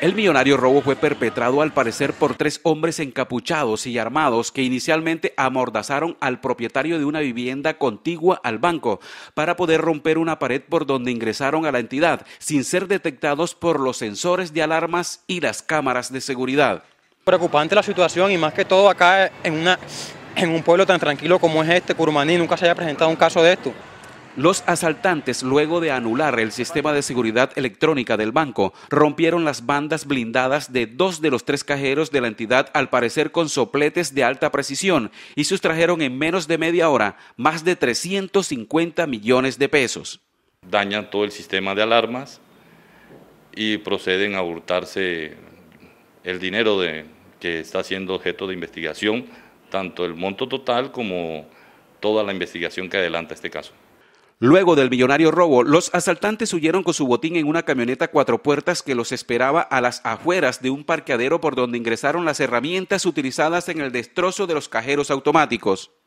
El millonario robo fue perpetrado al parecer por tres hombres encapuchados y armados que inicialmente amordazaron al propietario de una vivienda contigua al banco para poder romper una pared por donde ingresaron a la entidad sin ser detectados por los sensores de alarmas y las cámaras de seguridad. Preocupante la situación y más que todo acá en, una, en un pueblo tan tranquilo como es este, Curumaní, nunca se haya presentado un caso de esto. Los asaltantes, luego de anular el sistema de seguridad electrónica del banco, rompieron las bandas blindadas de dos de los tres cajeros de la entidad, al parecer con sopletes de alta precisión, y sustrajeron en menos de media hora más de 350 millones de pesos. Dañan todo el sistema de alarmas y proceden a hurtarse el dinero de, que está siendo objeto de investigación, tanto el monto total como toda la investigación que adelanta este caso. Luego del millonario robo, los asaltantes huyeron con su botín en una camioneta cuatro puertas que los esperaba a las afueras de un parqueadero por donde ingresaron las herramientas utilizadas en el destrozo de los cajeros automáticos.